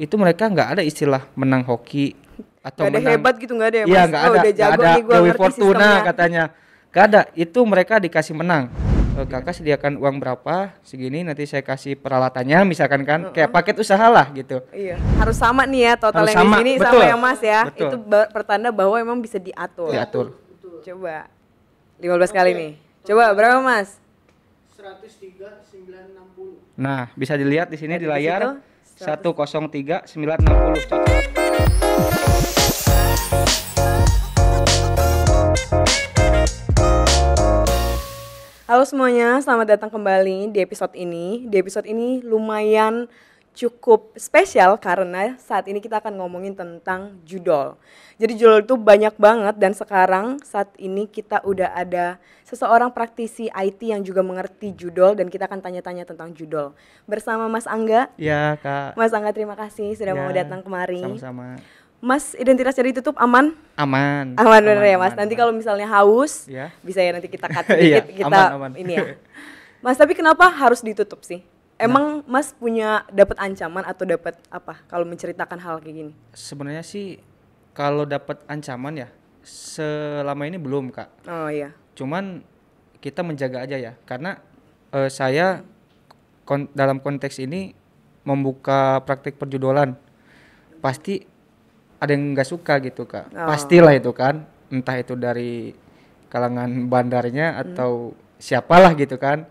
itu mereka nggak ada istilah menang hoki atau gak ada menang, hebat gitu nggak ada ya iya, nggak oh, ada oh, udah jago gak ada nih gua Dewi Fortuna sistemnya. katanya nggak ada itu mereka dikasih menang eh, kakak sediakan uang berapa segini nanti saya kasih peralatannya misalkan kan uh-uh. kayak paket usaha lah gitu iya harus sama nih ya total harus yang ini sama yang mas ya betul. itu pertanda bahwa emang bisa diatur diatur coba 15 okay. kali nih coba berapa mas 103 960 nah bisa dilihat di sini di layar 103960 cocok. Halo semuanya, selamat datang kembali di episode ini. Di episode ini lumayan cukup spesial karena saat ini kita akan ngomongin tentang judol. Jadi judol itu banyak banget dan sekarang saat ini kita udah ada seseorang praktisi IT yang juga mengerti judol dan kita akan tanya-tanya tentang judol. Bersama Mas Angga. Iya Kak. Mas Angga terima kasih sudah ya, mau datang kemari. Sama-sama. Mas identitasnya ditutup aman? Aman. Aman benar ya Mas. Aman, nanti kalau misalnya haus ya. bisa ya nanti kita cut dikit. ya, kita aman, aman. ini ya. Mas tapi kenapa harus ditutup sih? Nah. Emang nah, Mas punya dapat ancaman atau dapat apa kalau menceritakan hal kayak gini? Sebenarnya sih kalau dapat ancaman ya selama ini belum, Kak. Oh iya. Cuman kita menjaga aja ya karena uh, saya kon dalam konteks ini membuka praktik perjudolan pasti ada yang nggak suka gitu kak oh. pastilah itu kan entah itu dari kalangan bandarnya hmm. atau hmm. siapalah gitu kan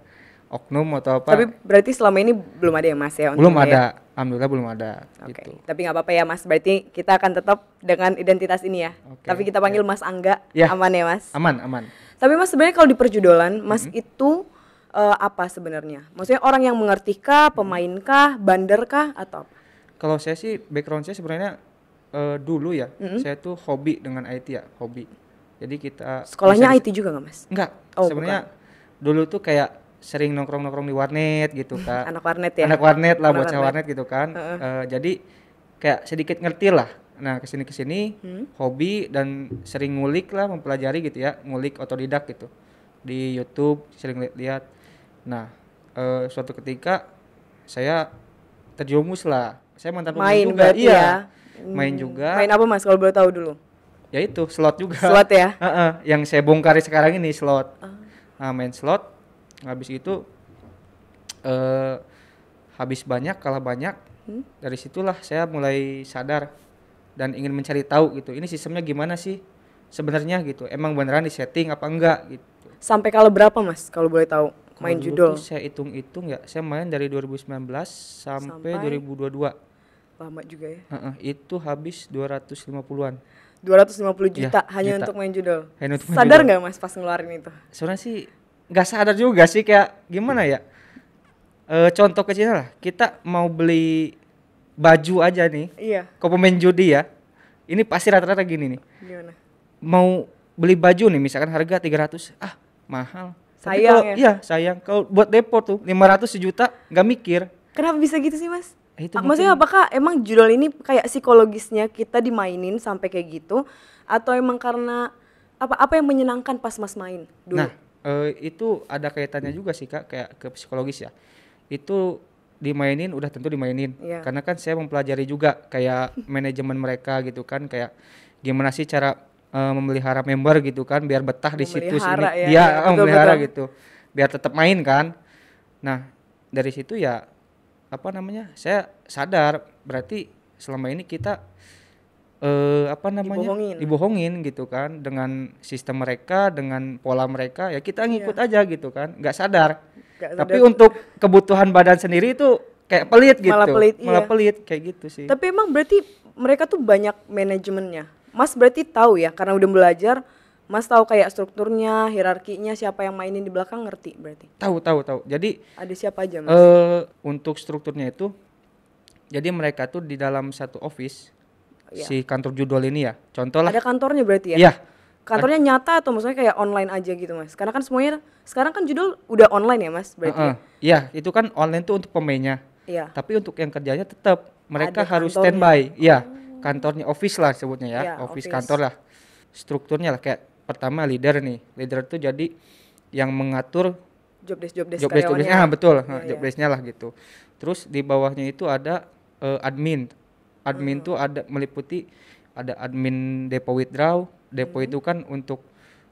oknum atau apa. Tapi berarti selama ini belum ada ya Mas ya? Belum ya? ada, ya? alhamdulillah belum ada. Oke. Okay. Gitu. Tapi nggak apa-apa ya Mas. Berarti kita akan tetap dengan identitas ini ya. Okay, Tapi kita panggil okay. Mas Angga, Ya. aman ya Mas? Aman, aman. Tapi Mas sebenarnya kalau di perjudolan, Mas mm -hmm. itu uh, apa sebenarnya? Maksudnya orang yang mengerti kah, mm-hmm. pemain kah, bander kah atau apa? Kalau saya sih background saya sebenarnya uh, dulu ya, mm -hmm. saya tuh hobi dengan IT ya, hobi. Jadi kita Sekolahnya IT juga nggak Mas? Enggak. Oh, sebenarnya dulu tuh kayak sering nongkrong-nongkrong di warnet gitu kan. Anak warnet ya. Anak warnet lah, buat bocah warnet. warnet gitu kan. Uh -uh. Uh, jadi kayak sedikit ngerti lah. Nah kesini kesini hmm. hobi dan sering ngulik lah mempelajari gitu ya, ngulik otodidak gitu di YouTube sering lihat. Nah uh, suatu ketika saya terjumus lah. Saya mantan main juga, iya. ya. Main hmm. juga. Main apa mas? Kalau boleh tahu dulu. Ya itu slot juga. Slot ya. Uh -uh, yang saya bongkari sekarang ini slot. Uh. Nah, main slot habis itu eh, habis banyak kalah banyak hmm? dari situlah saya mulai sadar dan ingin mencari tahu gitu ini sistemnya gimana sih sebenarnya gitu emang beneran di setting apa enggak gitu sampai kalau berapa mas kalau boleh tahu kalo main judul saya hitung-hitung ya saya main dari 2019 sampai, sampai 2022 lama juga ya. Uh -uh, itu habis 250-an. 250 juta ya, hanya juta. untuk main judul. Hanya untuk main Sadar nggak Mas pas ngeluarin itu? Sebenarnya sih nggak sadar juga sih kayak gimana ya e, contoh kecilnya lah kita mau beli baju aja nih iya kau pemain judi ya ini pasti rata-rata gini nih gimana mau beli baju nih misalkan harga 300 ah mahal sayang kalo, ya iya sayang kalau buat depo tuh 500 sejuta nggak mikir kenapa bisa gitu sih mas eh, itu maksudnya gitu. apakah emang judul ini kayak psikologisnya kita dimainin sampai kayak gitu atau emang karena apa apa yang menyenangkan pas mas main dulu nah uh, itu ada kaitannya juga sih kak kayak ke psikologis ya itu dimainin udah tentu dimainin yeah. karena kan saya mempelajari juga kayak manajemen mereka gitu kan kayak gimana sih cara uh, memelihara member gitu kan biar betah memelihara di situs ini ya, dia ya, iya, ah, memelihara betul. gitu biar tetap main kan nah dari situ ya apa namanya saya sadar berarti selama ini kita eh, apa namanya dibohongin. dibohongin gitu kan dengan sistem mereka dengan pola mereka ya kita iya. ngikut iya. aja gitu kan nggak sadar sadar tapi untuk kebutuhan badan sendiri itu kayak pelit gitu malah pelit iya. malah pelit kayak gitu sih tapi emang berarti mereka tuh banyak manajemennya mas berarti tahu ya karena udah belajar Mas tahu kayak strukturnya, hierarkinya, siapa yang mainin di belakang ngerti berarti. Tahu, tahu, tahu. Jadi ada siapa aja, Mas? Uh, untuk strukturnya itu jadi mereka tuh di dalam satu office ya. si kantor judul ini ya? Contoh lah. Ada kantornya berarti ya? Iya. Kantornya nyata atau maksudnya kayak online aja gitu mas? Karena kan semuanya sekarang kan judul udah online ya mas berarti? Ya? Iya, uh -uh. ya, itu kan online tuh untuk pemainnya. Iya. Tapi untuk yang kerjanya tetap mereka Ada harus kantornya. standby. Iya, oh. kantornya office lah sebutnya ya, ya office, office kantor lah. Strukturnya lah kayak pertama leader nih, leader tuh jadi yang mengatur job desk job desk job desk, job ah betul ya, job iya. desknya lah gitu terus di bawahnya itu ada uh, admin admin hmm. tuh ada meliputi ada admin depo withdraw depo hmm. itu kan untuk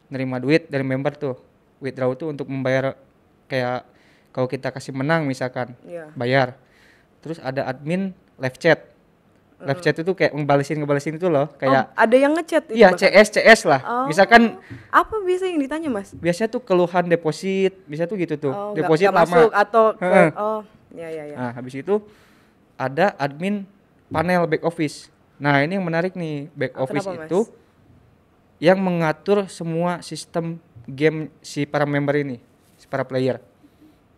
nerima duit dari member tuh withdraw tuh untuk membayar kayak kalau kita kasih menang misalkan yeah. bayar terus ada admin live chat live chat hmm. itu kayak ngebalesin ngebalesin itu loh oh, kayak oh, ada yang ngechat iya CS CS lah oh. misalkan apa biasa yang ditanya mas biasanya tuh keluhan deposit bisa tuh gitu tuh oh, deposit gak, gak lama masuk atau ke, oh ya ya ya nah, habis itu ada admin panel back office. Nah, ini yang menarik nih, back ah, office Kenapa, itu mas? yang mengatur semua sistem game si para member ini, si para player.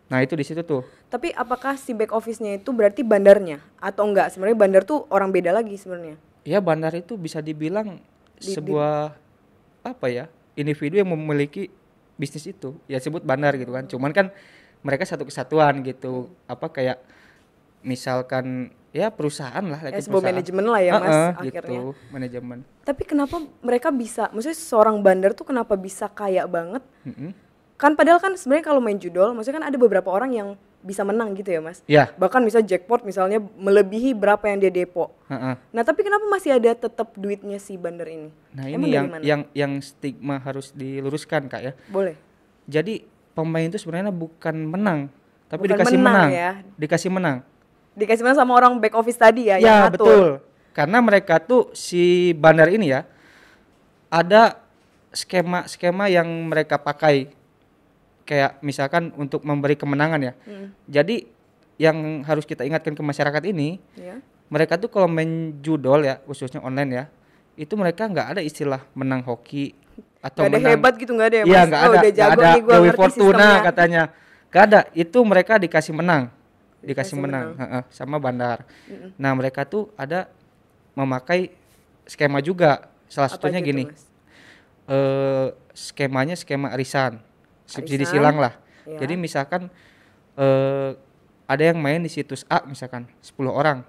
Nah, itu di situ tuh. Tapi apakah si back office-nya itu berarti bandarnya atau enggak? Sebenarnya bandar tuh orang beda lagi sebenarnya. Ya bandar itu bisa dibilang di, sebuah di, apa ya? individu yang memiliki bisnis itu. Ya sebut bandar gitu kan. Cuman kan mereka satu kesatuan gitu. Apa kayak misalkan ya perusahaan lah lagi SBO manajemen lah ya mas uh -uh, akhirnya gitu, manajemen tapi kenapa mereka bisa maksudnya seorang bandar tuh kenapa bisa kaya banget mm -hmm. kan padahal kan sebenarnya kalau main judol maksudnya kan ada beberapa orang yang bisa menang gitu ya mas yeah. bahkan bisa jackpot misalnya melebihi berapa yang dia depo uh -uh. nah tapi kenapa masih ada tetap duitnya si bandar ini nah Emang ini yang yang yang stigma harus diluruskan kak ya boleh jadi pemain itu sebenarnya bukan menang tapi bukan dikasih menang, menang ya. dikasih menang dikasih mana sama orang back office tadi ya, ya yang atur. betul karena mereka tuh si bandar ini ya ada skema-skema yang mereka pakai kayak misalkan untuk memberi kemenangan ya hmm. jadi yang harus kita ingatkan ke masyarakat ini ya. mereka tuh kalau main judol ya khususnya online ya itu mereka nggak ada istilah menang hoki atau gak ada menang, hebat gitu nggak ada ya, ya mas? Gak oh, ada, udah jago gak ada nih gue ngerti Fortuna katanya gak ada itu mereka dikasih menang dikasih Kasih menang, menang. Ha -ha, sama bandar. Mm -mm. Nah mereka tuh ada memakai skema juga. Salah satunya gitu, gini, eh, skemanya skema arisan, subsidi arisan. silang lah. Ya. Jadi misalkan uh, ada yang main di situs A misalkan 10 orang.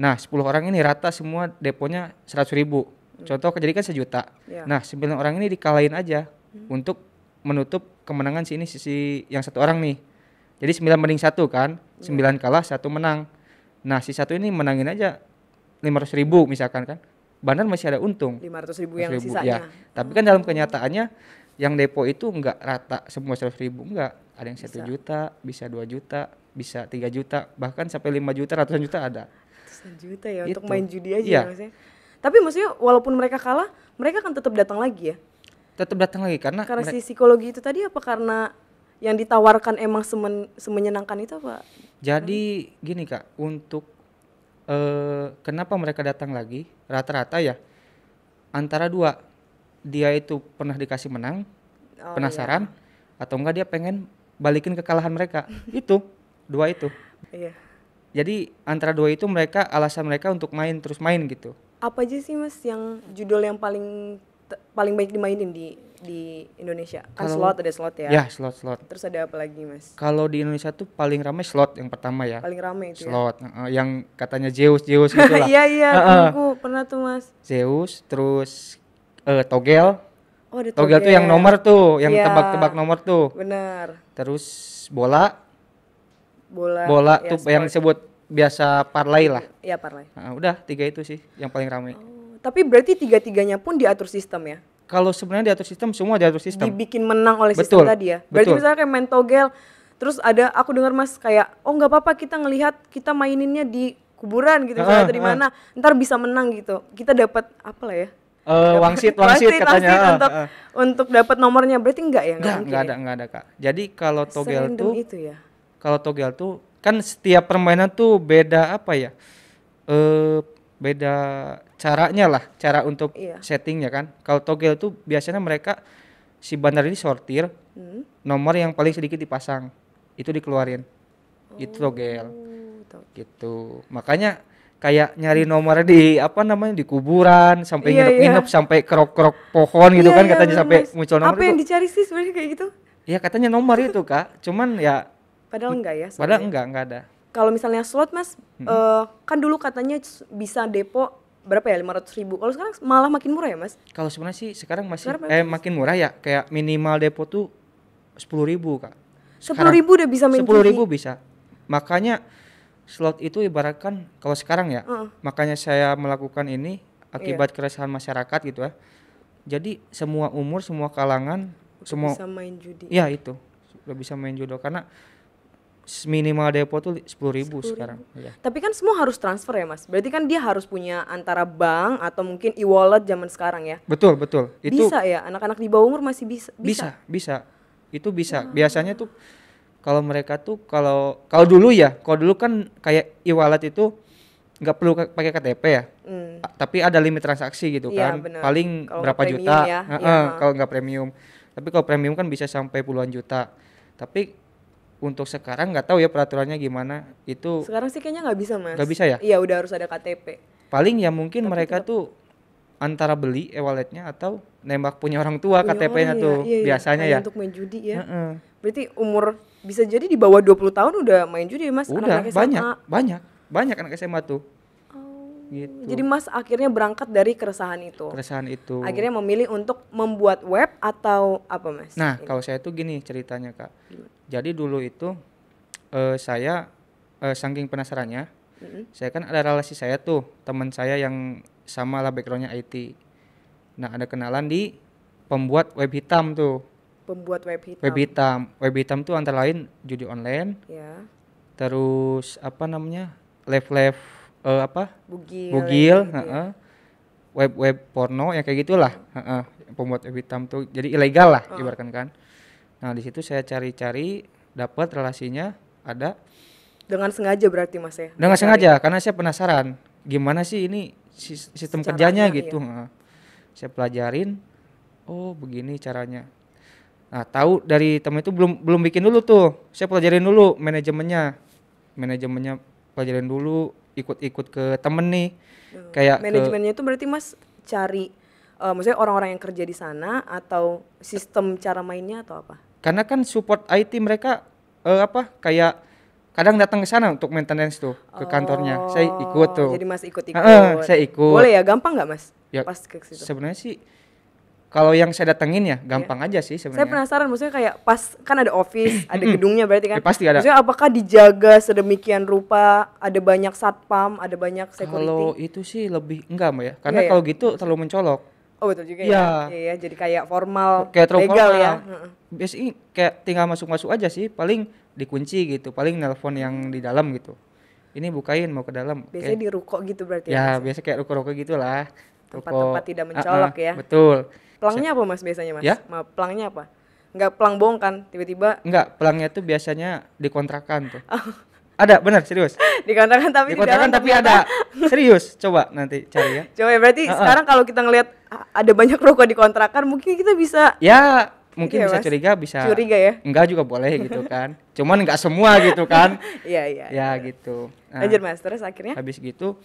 Nah 10 orang ini rata semua deponya 100 ribu. Mm. Contoh kejadian sejuta. Ya. Nah 9 orang ini dikalahin aja mm. untuk menutup kemenangan sini sisi yang satu orang nih. Jadi 9 mending 1 kan, 9 iya. yeah. kalah 1 menang. Nah si satu ini menangin aja 500 ribu misalkan kan. Bandar masih ada untung. 500 ribu 500 yang ribu, sisanya. Ya. Tapi kan dalam kenyataannya yang depo itu enggak rata semua 100 ribu, enggak. Ada yang 1 bisa. juta, bisa 2 juta, bisa 3 juta, bahkan sampai 5 juta, ratusan juta ada. Ratusan juta ya itu. untuk gitu. main judi aja iya. ya. maksudnya. Tapi maksudnya walaupun mereka kalah, mereka akan tetap datang lagi ya? Tetap datang lagi karena karena si psikologi itu tadi apa karena yang ditawarkan emang semen, semenyenangkan itu apa? Jadi hmm. gini kak, untuk eh, kenapa mereka datang lagi? Rata-rata ya antara dua, dia itu pernah dikasih menang, oh, iya. penasaran, iya. atau enggak dia pengen balikin kekalahan mereka. itu dua itu. Iya. Jadi antara dua itu mereka alasan mereka untuk main terus main gitu. Apa aja sih mas yang judul yang paling paling baik dimainin di di Indonesia? Kan kalo, slot ada slot ya? Ya slot slot. Terus ada apa lagi mas? Kalau di Indonesia tuh paling ramai slot yang pertama ya. Paling ramai itu. Ya? Slot ya? uh, yang katanya Zeus Zeus gitu lah. Iya iya, pernah tuh mas. Zeus terus uh, togel. Oh, ada togel. Togel tuh yang nomor tuh, yang iya. tebak-tebak nomor tuh. Benar. Terus bola. Bola. Bola ya, tuh sport. yang ya. disebut biasa parlay lah. Iya, parlay. Uh, udah tiga itu sih yang paling ramai. Oh, tapi berarti tiga-tiganya pun diatur sistem ya? kalau sebenarnya diatur sistem semua diatur sistem. Dibikin menang oleh betul, sistem tadi ya. Berarti betul. misalnya kayak main togel terus ada aku dengar Mas kayak oh nggak apa-apa kita ngelihat kita maininnya di kuburan gitu misalnya ah, dari ah. mana ntar bisa menang gitu. Kita dapat apa lah ya? Uh, wangsit, wangsit, wangsit katanya. Wangsit ah, untuk uh, uh. untuk dapat nomornya berarti enggak ya? Enggak, enggak ya? ada, enggak ada, Kak. Jadi kalau togel tuh itu ya. Kalau togel tuh kan setiap permainan tuh beda apa ya? uh, beda caranya lah, cara untuk iya. settingnya kan. Kalau togel tuh biasanya mereka si bandar ini sortir hmm. nomor yang paling sedikit dipasang itu dikeluarin. Oh. Itu togel. Gitu. Makanya kayak nyari nomor di apa namanya di kuburan sampai iya, nginep-nginep iya. sampai kerok-kerok pohon gitu iya, kan iya, katanya sampai muncul nomor. Apa itu. yang dicari sih sebenarnya kayak gitu? Ya katanya nomor itu, Kak. Cuman ya Padahal enggak ya. Sebenernya. Padahal enggak, enggak ada kalau misalnya slot mas hmm. uh, kan dulu katanya bisa depo berapa ya lima ratus ribu kalau sekarang malah makin murah ya mas kalau sebenarnya sih sekarang masih sekarang eh makin murah ya kayak minimal depo tuh sepuluh ribu kak sepuluh ribu udah bisa main sepuluh ribu bisa makanya slot itu ibaratkan kalau sekarang ya uh. makanya saya melakukan ini akibat yeah. keresahan masyarakat gitu ya jadi semua umur semua kalangan semua bisa main judi ya itu udah bisa main judo karena minimal depo tuh sepuluh ribu, ribu sekarang. Ya. Tapi kan semua harus transfer ya mas. Berarti kan dia harus punya antara bank atau mungkin e-wallet zaman sekarang ya. Betul betul. Itu bisa ya anak-anak di bawah umur masih bisa. Bisa bisa, itu bisa. Ah. Biasanya tuh kalau mereka tuh kalau kalau dulu ya, kalau dulu kan kayak e-wallet itu nggak perlu pakai KTP ya. Hmm. Tapi ada limit transaksi gitu ya, kan. Bener. Paling kalo berapa juta. Ya, ya. Kalau nggak premium. Tapi kalau premium kan bisa sampai puluhan juta. Tapi untuk sekarang nggak tahu ya peraturannya gimana itu sekarang sih kayaknya nggak bisa mas nggak bisa ya iya udah harus ada KTP paling ya mungkin Tapi mereka tetap... tuh antara beli e-walletnya atau nembak punya orang tua oh, KTP-nya iya, tuh iya, iya, iya. biasanya iya. ya untuk main judi ya uh -uh. berarti umur bisa jadi di bawah 20 tahun udah main judi ya, mas udah anak -anak banyak banyak banyak anak SMA tuh Gitu. Jadi Mas akhirnya berangkat dari keresahan itu. Keresahan itu. Akhirnya memilih untuk membuat web atau apa Mas? Nah, kalau saya itu gini ceritanya Kak. Jadi dulu itu uh, saya uh, saking penasarannya, mm -hmm. saya kan ada relasi saya tuh teman saya yang sama lah backgroundnya IT. Nah, ada kenalan di pembuat web hitam tuh. Pembuat web hitam. Web hitam. Web hitam tuh antara lain judi online. Ya. Terus apa namanya? Live-live uh, apa? Bugil. Bugil, gitu uh web web porno ya kayak gitulah. Uh -uh. Pembuat web hitam tuh jadi ilegal lah uh. ibaratkan kan. Nah, di situ saya cari-cari dapat relasinya ada dengan sengaja berarti Mas ya. Dengan cari. sengaja karena saya penasaran gimana sih ini sistem kerjanya iya. gitu. Iya. saya pelajarin oh begini caranya. Nah, tahu dari temen itu belum belum bikin dulu tuh. Saya pelajarin dulu manajemennya. Manajemennya pelajarin dulu ikut-ikut ke temen nih hmm. kayak manajemennya ke... itu berarti mas cari uh, maksudnya orang-orang yang kerja di sana atau sistem cara mainnya atau apa karena kan support IT mereka uh, apa kayak kadang datang ke sana untuk maintenance tuh ke kantornya saya ikut oh, tuh jadi mas ikut ikut saya ikut boleh ya gampang nggak mas ya, pas ke situ sebenarnya sih kalau yang saya datengin ya iya. gampang yeah. aja sih sebenarnya. Saya penasaran maksudnya kayak pas kan ada office, ada gedungnya berarti kan. Ya, pasti ada. Maksudnya apakah dijaga sedemikian rupa, ada banyak satpam, ada banyak security? Kalau itu sih lebih enggak Mbak ya. Karena yeah, iya. kalau gitu terlalu mencolok. Oh betul juga ya. Iya yeah, iya, jadi kayak formal, kayak legal ya. formal. ya. Biasanya kayak tinggal masuk-masuk aja sih, paling dikunci gitu, paling nelpon yang di dalam gitu. Ini bukain mau ke dalam. Biasanya kayak, di ruko gitu berarti ya. Ya, biasa kayak ruko-ruko gitulah tempat-tempat tidak mencolok uh, uh, ya. Betul. Pelangnya apa mas biasanya mas? Ya? Ma, pelangnya apa? Enggak pelang bohong kan tiba-tiba? Enggak. pelangnya tuh biasanya dikontrakan tuh. Oh. ada benar serius dikontrakan tapi di tapi, ada serius coba nanti cari ya coba ya berarti uh-uh. sekarang kalau kita ngelihat ada banyak rokok dikontrakan mungkin kita bisa ya mungkin ya, bisa mas? curiga bisa curiga ya enggak juga boleh gitu kan cuman enggak semua gitu kan iya iya ya iya. gitu nah, lanjut mas terus akhirnya habis gitu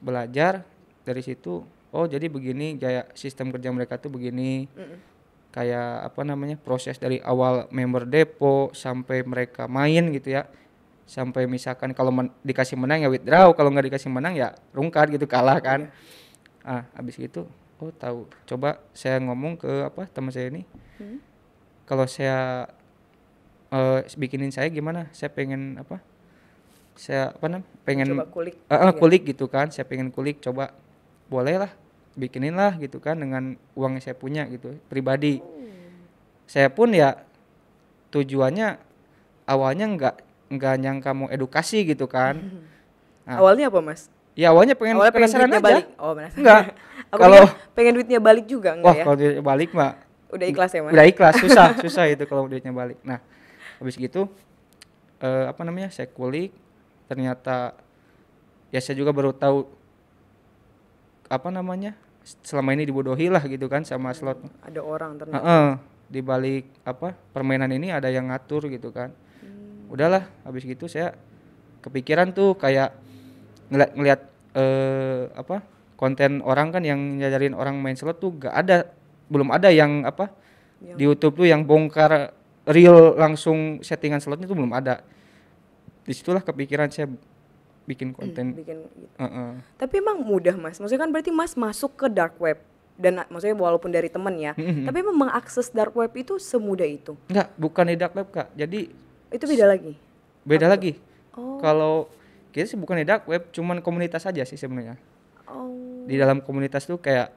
belajar dari situ oh jadi begini kayak sistem kerja mereka tuh begini mm. kayak apa namanya proses dari awal member depo sampai mereka main gitu ya sampai misalkan kalau men dikasih menang ya withdraw kalau nggak dikasih menang ya rungkat gitu kalah kan iya. ah habis itu oh tahu coba saya ngomong ke apa teman saya ini hmm? kalau saya uh, bikinin saya gimana saya pengen apa saya apa namanya pengen coba kulik uh, uh, kulik gitu kan saya pengen kulik coba bolehlah bikinin lah gitu kan dengan uang yang saya punya gitu pribadi hmm. saya pun ya tujuannya awalnya nggak nggak nyangka mau edukasi gitu kan nah, awalnya apa mas ya awalnya pengen awalnya pengen duitnya aja balik. oh enggak kalau pengen duitnya balik juga enggak wah, ya kalau duitnya balik mbak udah ikhlas ya mas udah ikhlas susah susah itu kalau duitnya balik nah habis gitu eh, apa namanya saya kulik ternyata ya saya juga baru tahu apa namanya selama ini dibodohi lah gitu kan sama slot ada orang ternyata uh -uh, di balik apa permainan ini ada yang ngatur gitu kan hmm. udahlah habis gitu saya kepikiran tuh kayak ngeliat ngeliat uh, apa konten orang kan yang nyajarin orang main slot tuh gak ada belum ada yang apa yang. di YouTube tuh yang bongkar real langsung settingan slotnya tuh belum ada disitulah kepikiran saya bikin hmm, konten. bikin gitu. Uh -uh. Tapi emang mudah mas. Maksudnya kan berarti mas masuk ke dark web dan maksudnya walaupun dari temen ya, mm-hmm. tapi emang mengakses dark web itu semudah itu. Enggak, bukan di dark web kak. Jadi itu beda lagi. Beda Apa lagi. Oh. Kalau kita sih bukan di dark web, cuman komunitas aja sih sebenarnya. Oh. Di dalam komunitas tuh kayak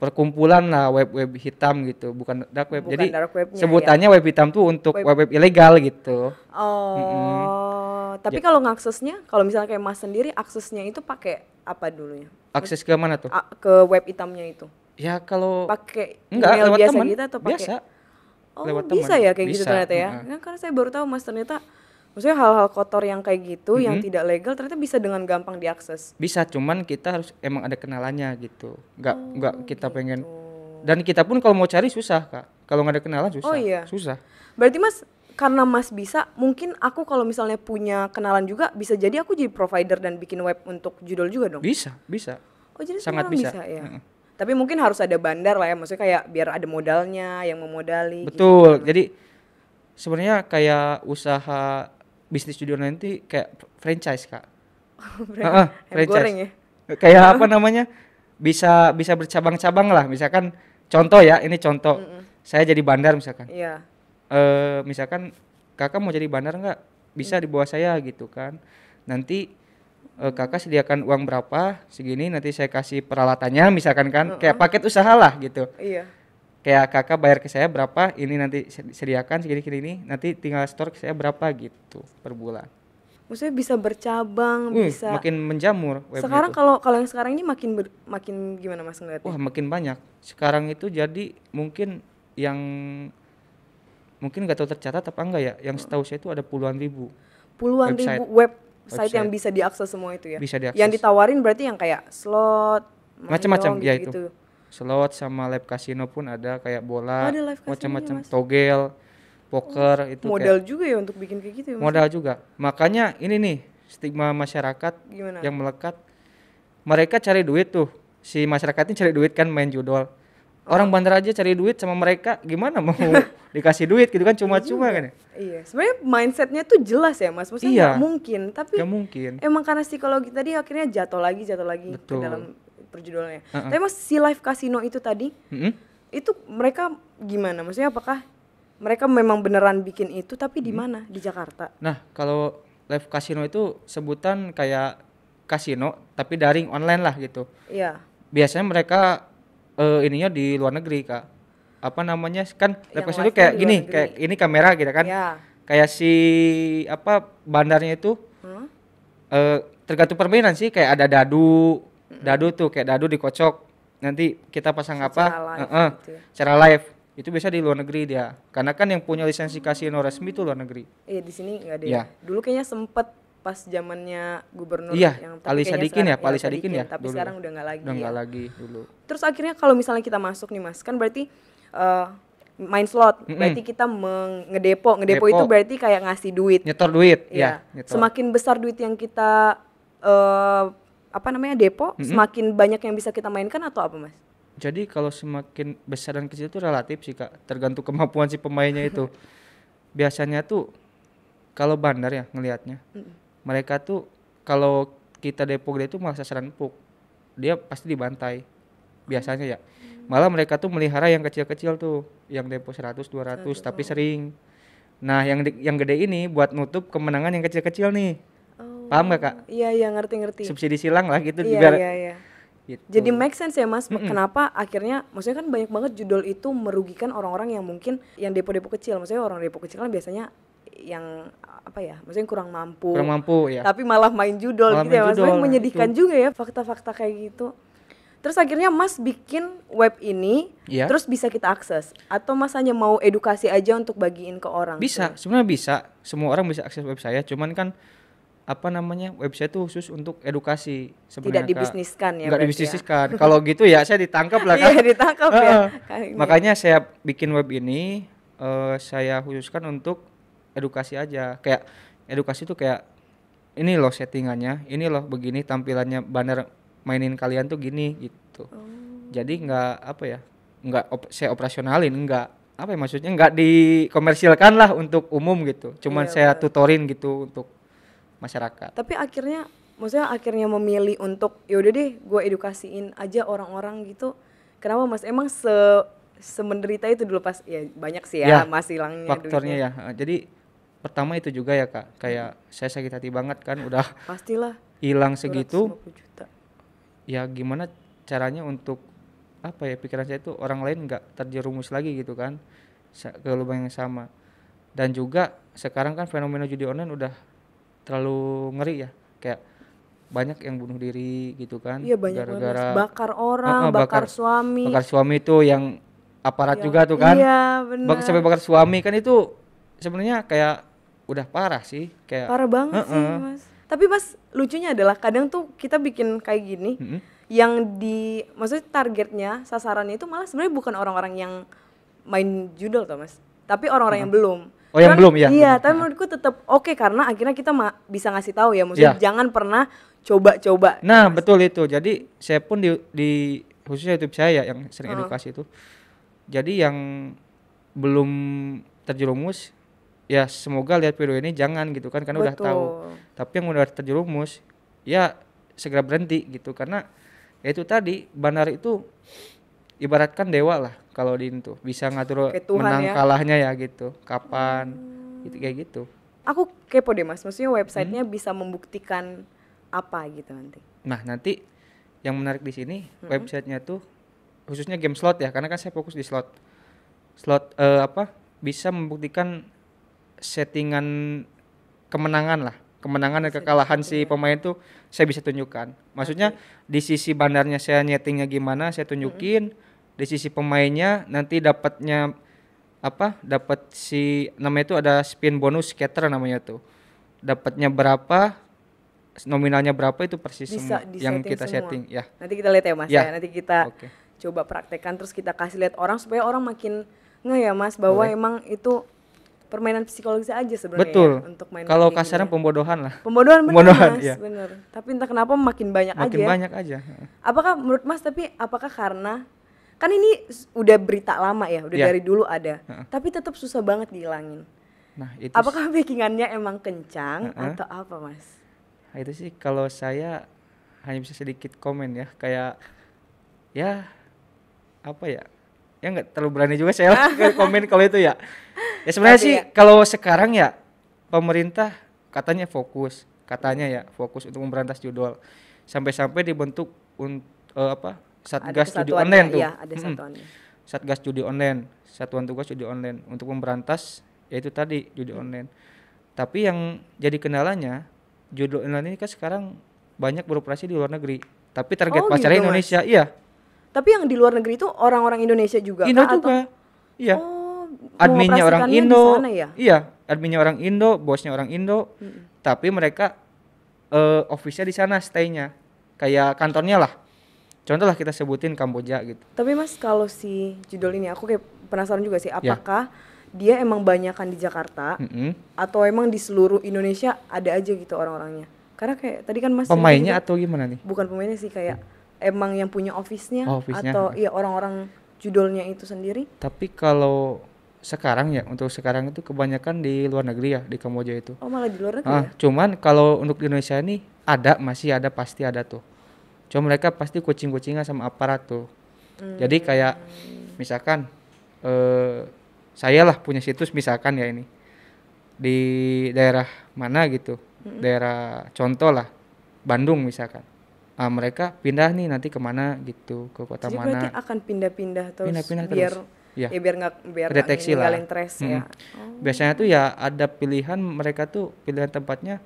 perkumpulan lah web-web hitam gitu, bukan dark web. Bukan Jadi dark ya. sebutannya ya. web hitam tuh untuk web-web ilegal gitu. Oh. Mm-hmm tapi ya. kalau ngaksesnya, kalau misalnya kayak Mas sendiri aksesnya itu pakai apa dulu ya Akses ke mana tuh? A ke web hitamnya itu. Ya kalau pakai enggak lewat biasa teman. Gitu atau pakai biasa. Oh, lewat bisa teman. ya kayak gitu bisa. gitu ternyata ya. Nah. karena saya baru tahu Mas ternyata maksudnya hal-hal kotor yang kayak gitu mm -hmm. yang tidak legal ternyata bisa dengan gampang diakses. Bisa, cuman kita harus emang ada kenalannya gitu. Enggak oh, kita gitu. pengen dan kita pun kalau mau cari susah, Kak. Kalau nggak ada kenalan susah. Oh iya. Susah. Berarti Mas karena Mas bisa, mungkin aku kalau misalnya punya kenalan juga bisa jadi aku jadi provider dan bikin web untuk judul juga dong. Bisa, bisa. Oh, jadi sangat bisa. bisa ya. Mm Tapi mungkin harus ada bandar lah ya, maksudnya kayak biar ada modalnya yang memodali. Gitu. Betul. Gitu. Jadi sebenarnya kayak usaha bisnis judul nanti kayak franchise, Kak. uh, uh, franchise. Goreng ya. Kayak apa namanya? Bisa bisa bercabang-cabang lah, misalkan contoh ya, ini contoh. Mm -mm. Saya jadi bandar misalkan. Iya. Yeah eh, misalkan kakak mau jadi bandar nggak bisa hmm. di bawah saya gitu kan nanti uh, kakak sediakan uang berapa segini nanti saya kasih peralatannya misalkan kan uh -uh. kayak paket usaha lah gitu iya kayak kakak bayar ke saya berapa ini nanti sediakan segini segini ini nanti tinggal store ke saya berapa gitu per bulan maksudnya bisa bercabang Wih, bisa makin menjamur web sekarang kalau kalau yang sekarang ini makin ber, makin gimana mas ngeliatnya wah makin banyak sekarang itu jadi mungkin yang mungkin nggak tahu tercatat apa enggak ya yang setahu saya itu ada puluhan ribu puluhan website. ribu web website, website yang bisa diakses semua itu ya bisa diakses yang ditawarin berarti yang kayak slot macam-macam gitu, ya itu gitu. slot sama live casino pun ada kayak bola oh, macam-macam togel poker oh, itu modal kayak, juga ya untuk bikin kayak gitu ya, modal juga makanya ini nih stigma masyarakat Gimana? yang melekat mereka cari duit tuh si masyarakat ini cari duit kan main judol orang bandar aja cari duit sama mereka gimana mau dikasih duit gitu kan cuma-cuma iya. kan ya? Iya, sebenarnya mindsetnya tuh jelas ya mas, maksudnya iya. gak mungkin, tapi gak mungkin. emang karena psikologi tadi akhirnya jatuh lagi jatuh lagi Betul. ke dalam perjudulnya. Uh -uh. Tapi mas si live casino itu tadi, uh -uh. itu mereka gimana? Maksudnya apakah mereka memang beneran bikin itu tapi di mana? Di Jakarta. Nah kalau live casino itu sebutan kayak kasino tapi daring online lah gitu. Iya. Biasanya mereka uh, ininya di luar negeri kak apa namanya kan lepas itu kayak gini negeri. kayak ini kamera gitu kan ya. kayak si apa bandarnya itu hmm? uh, tergantung permainan sih kayak ada dadu hmm. dadu tuh kayak dadu dikocok nanti kita pasang secara apa live, uh -uh, gitu ya. secara live itu bisa di luar negeri dia karena kan yang punya lisensi kasino resmi itu luar negeri iya di sini nggak ada ya. Iya. dulu kayaknya sempet pas zamannya gubernur iya, yang Ali Sadikin ya, Ali ya, Sadikin ya. Tapi dulu. sekarang udah nggak lagi. Udah nggak ya. lagi dulu. Terus akhirnya kalau misalnya kita masuk nih Mas, kan berarti uh, main slot, mm -hmm. berarti kita mengedepo. Ngedepo itu berarti kayak ngasih duit. Nyetor duit, ya. ya nyetor. Semakin besar duit yang kita uh, apa namanya depo, mm -hmm. semakin banyak yang bisa kita mainkan atau apa Mas? Jadi kalau semakin besar dan kecil itu relatif sih Kak, tergantung kemampuan si pemainnya itu. Biasanya tuh kalau bandar ya ngelihatnya. Mm -hmm mereka tuh kalau kita depo gede itu malah sasaran empuk dia pasti dibantai biasanya ya hmm. malah mereka tuh melihara yang kecil-kecil tuh yang depo 100 200 ratus, tapi oh. sering nah yang yang gede ini buat nutup kemenangan yang kecil-kecil nih oh. paham gak kak? iya iya ngerti-ngerti subsidi silang lah gitu iya, biar iya, iya. Gitu. Jadi make sense ya mas, mm -mm. kenapa akhirnya, maksudnya kan banyak banget judul itu merugikan orang-orang yang mungkin yang depo-depo kecil, maksudnya orang depo kecil kan biasanya yang apa ya maksudnya kurang mampu kurang mampu ya tapi malah main judol malah gitu main ya maksudnya menyedihkan itu. Iya. juga ya fakta-fakta kayak gitu terus akhirnya mas bikin web ini ya. terus bisa kita akses atau mas hanya mau edukasi aja untuk bagiin ke orang bisa sebenarnya bisa semua orang bisa akses web saya cuman kan apa namanya website itu khusus untuk edukasi sebenarnya tidak dibisniskan ya nggak ya? dibisniskan ya? kalau gitu ya saya ditangkap lah kan iya ditangkap ya makanya saya bikin web ini uh, saya khususkan untuk edukasi aja kayak edukasi tuh kayak ini loh settingannya ini loh begini tampilannya banner mainin kalian tuh gini gitu oh. jadi nggak apa ya nggak op saya operasionalin nggak apa ya maksudnya nggak dikomersilkan lah untuk umum gitu cuman iya, saya bener. tutorin gitu untuk masyarakat tapi akhirnya maksudnya akhirnya memilih untuk yaudah deh gue edukasiin aja orang-orang gitu kenapa mas emang se semenderita itu dulu pas ya banyak sih ya, ya mas hilangnya faktornya duitnya. ya jadi pertama itu juga ya kak kayak saya sakit hati banget kan udah pastilah hilang segitu juta. ya gimana caranya untuk apa ya pikiran saya itu orang lain nggak terjerumus lagi gitu kan ke lubang yang sama dan juga sekarang kan fenomena judi online udah terlalu ngeri ya kayak banyak yang bunuh diri gitu kan iya gara-gara bakar orang uh, bakar, bakar suami bakar suami itu yang aparat yang, juga tuh kan iya benar sampai bakar suami kan itu sebenarnya kayak udah parah sih kayak parah banget uh -uh. sih mas tapi mas lucunya adalah kadang tuh kita bikin kayak gini mm -hmm. yang di maksudnya targetnya sasarannya itu malah sebenarnya bukan orang-orang yang main judul tuh mas tapi orang-orang uh -huh. yang belum Oh yang belum ya? Iya, tapi menurutku tetap oke okay, karena akhirnya kita bisa ngasih tahu ya, maksudnya yeah. jangan pernah coba-coba. Nah iya, mas. betul itu. Jadi saya pun di, di khususnya YouTube saya yang sering uh edukasi itu, jadi yang belum terjerumus ya semoga lihat video ini jangan gitu kan karena udah tahu tapi yang udah terjerumus ya segera berhenti gitu karena ya itu tadi bandar itu ibaratkan dewa lah kalau di itu bisa ngatur menang ya. kalahnya ya gitu kapan hmm. gitu kayak gitu aku kepo deh mas maksudnya websitenya hmm. bisa membuktikan apa gitu nanti nah nanti yang menarik di sini hmm. websitenya tuh khususnya game slot ya karena kan saya fokus di slot slot uh, apa bisa membuktikan settingan kemenangan lah kemenangan dan kekalahan si iya. pemain tuh saya bisa tunjukkan. Maksudnya okay. di sisi bandarnya saya nyetingnya gimana saya tunjukin, mm-hmm. di sisi pemainnya nanti dapatnya apa? Dapat si namanya itu ada spin bonus scatter namanya tuh. Dapatnya berapa? Nominalnya berapa itu persis semua yang kita semua. setting ya. Nanti kita lihat ya Mas ya. ya. Nanti kita okay. coba praktekkan terus kita kasih lihat orang supaya orang makin nggak ya Mas bahwa Boleh. emang itu permainan psikologis aja sebenarnya betul ya, untuk main kalau kasarnya pembodohan lah pembodohan bener mas iya. bener tapi entah kenapa makin banyak makin aja banyak aja apakah menurut mas tapi apakah karena kan ini udah berita lama ya udah ya. dari dulu ada uh -uh. tapi tetap susah banget dihilangin nah itu apakah backingannya emang kencang uh -uh. atau apa mas nah, itu sih kalau saya hanya bisa sedikit komen ya kayak ya apa ya ya nggak terlalu berani juga saya komen kalau itu ya ya sebenarnya sih ya. kalau sekarang ya pemerintah katanya fokus, katanya ya fokus untuk memberantas judol. Sampai-sampai dibentuk un, uh, apa? Satgas judi online ya, tuh. Ya, ada Hmm. Satgas judi online, satuan tugas judi online untuk memberantas yaitu tadi judi hmm. online. Tapi yang jadi kendalanya judi online ini kan sekarang banyak beroperasi di luar negeri. Tapi target oh, pasarnya gitu, Indonesia, mas. iya. Tapi yang di luar negeri itu orang-orang Indonesia juga. Indonesia juga, iya. Oh Oh, adminnya orang Indo ya? iya adminnya orang Indo bosnya orang Indo hmm. tapi mereka uh, office-nya di sana stay-nya kayak kantornya lah contoh lah kita sebutin Kamboja gitu tapi mas kalau si judul ini aku kayak penasaran juga sih ya. apakah ya. dia emang banyakkan di Jakarta mm -hmm. atau emang di seluruh Indonesia ada aja gitu orang-orangnya karena kayak tadi kan mas pemainnya juga, atau gimana nih bukan pemainnya sih kayak emang yang punya office-nya oh, office atau iya orang-orang judulnya itu sendiri tapi kalau sekarang ya untuk sekarang itu kebanyakan di luar negeri ya di Kamboja itu. Oh malah di luar negeri. Ah, ya? Cuman kalau untuk di Indonesia ini ada masih ada pasti ada tuh. Cuma mereka pasti kucing kucingnya sama aparat tuh. Hmm. Jadi kayak misalkan eh, saya lah punya situs misalkan ya ini di daerah mana gitu, hmm. daerah contoh lah Bandung misalkan. Ah, mereka pindah nih nanti kemana gitu ke kota Jadi mana? Jadi akan pindah-pindah terus pindah -pindah biar ya, ya biar nggak biar deteksi lah trace hmm. ya oh. biasanya tuh ya ada pilihan mereka tuh pilihan tempatnya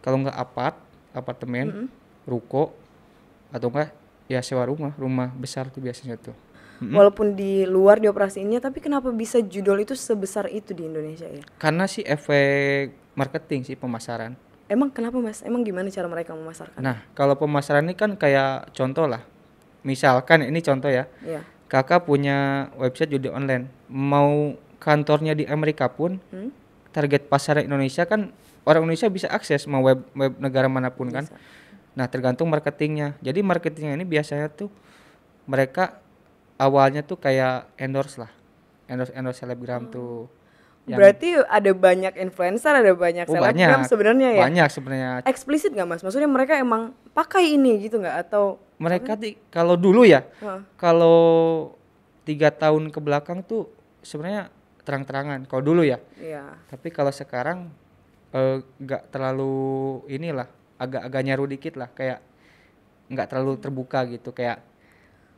kalau nggak apart apartemen mm -hmm. ruko atau enggak ya sewa rumah rumah besar tuh biasanya tuh mm -hmm. walaupun di luar di operasi ini tapi kenapa bisa judul itu sebesar itu di Indonesia ya karena sih efek marketing sih pemasaran emang kenapa mas emang gimana cara mereka memasarkan nah kalau pemasaran ini kan kayak contoh lah misalkan ini contoh ya yeah kakak punya website judi online mau kantornya di Amerika pun hmm? target pasar Indonesia kan orang Indonesia bisa akses mau web web negara manapun kan. bisa. kan nah tergantung marketingnya jadi marketingnya ini biasanya tuh mereka awalnya tuh kayak endorse lah endorse endorse selebgram hmm. tuh yang Berarti ada banyak influencer, ada banyak oh, selebgram sebenarnya ya. Banyak sebenarnya. Eksplisit nggak mas? Maksudnya mereka emang pakai ini gitu nggak atau mereka di kalau dulu ya kalau tiga tahun ke belakang tuh sebenarnya terang-terangan kalau dulu ya yeah. tapi kalau sekarang eh, nggak uh, terlalu inilah agak-agak nyaru dikit lah kayak nggak terlalu hmm. terbuka gitu kayak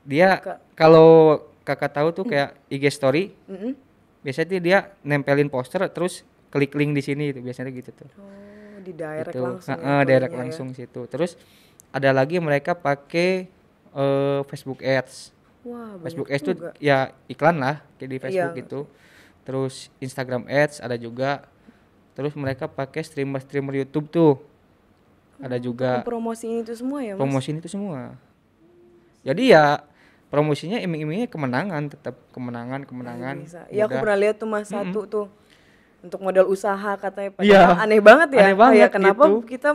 dia kalau kakak tahu tuh kayak IG story mm -hmm. biasanya dia nempelin poster terus klik link di sini itu biasanya gitu tuh oh di direct gitu. langsung uh, ya, direct ya. langsung ya. situ terus ada lagi mereka pakai uh, Facebook Ads. Wah, Facebook Ads itu ya iklan lah kayak di Facebook iya. itu. Terus Instagram Ads ada juga. Terus mereka pakai streamer-streamer YouTube tuh. ada hmm, juga. promosi ini tuh semua ya, Promosi ini tuh semua. Jadi ya promosinya iming-imingnya kemenangan tetap kemenangan kemenangan. Iya, aku pernah lihat tuh Mas mm -hmm. satu tuh untuk modal usaha katanya padahal ya, aneh banget ya. Aneh banget oh, kenapa gitu. kita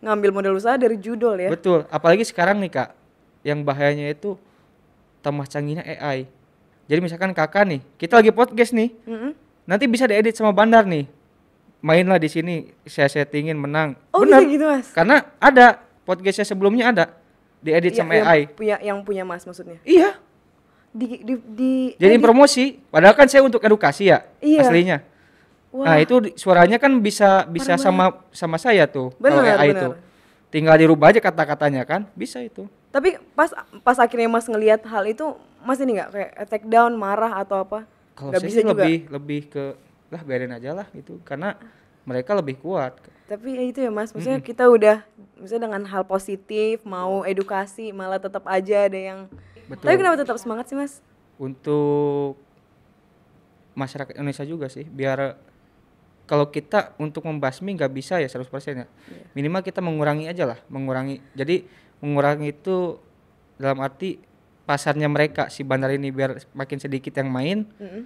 ngambil model usaha dari judul ya. Betul, apalagi sekarang nih Kak, yang bahayanya itu tambah canggihnya AI. Jadi misalkan Kakak nih, kita lagi podcast nih. Mm -hmm. Nanti bisa diedit sama Bandar nih. Mainlah di sini, saya settingin menang. Oh, Benar. gitu Mas. Karena ada podcastnya sebelumnya ada diedit ya, sama yang AI. Punya yang punya Mas maksudnya. Iya. Di di, di Jadi edit. promosi, padahal kan saya untuk edukasi ya iya. aslinya Wah. Nah, itu suaranya kan bisa bisa Parah sama banyak. sama saya tuh. kalau AI bener. itu. Tinggal dirubah aja kata-katanya kan, bisa itu. Tapi pas pas akhirnya Mas ngelihat hal itu, Mas ini nggak kayak attack down, marah atau apa? Kalau saya bisa juga. lebih lebih ke lah biarin aja lah gitu karena mereka lebih kuat. Tapi ya itu ya Mas, maksudnya -hmm. kita udah misalnya dengan hal positif, mau edukasi malah tetap aja ada yang Betul. Tapi kenapa tetap semangat sih Mas? Untuk masyarakat Indonesia juga sih biar kalau kita untuk membasmi nggak bisa ya 100% ya. Yeah. Minimal kita mengurangi aja lah, mengurangi. Jadi mengurangi itu dalam arti pasarnya mereka si bandar ini biar makin sedikit yang main. Mm -hmm.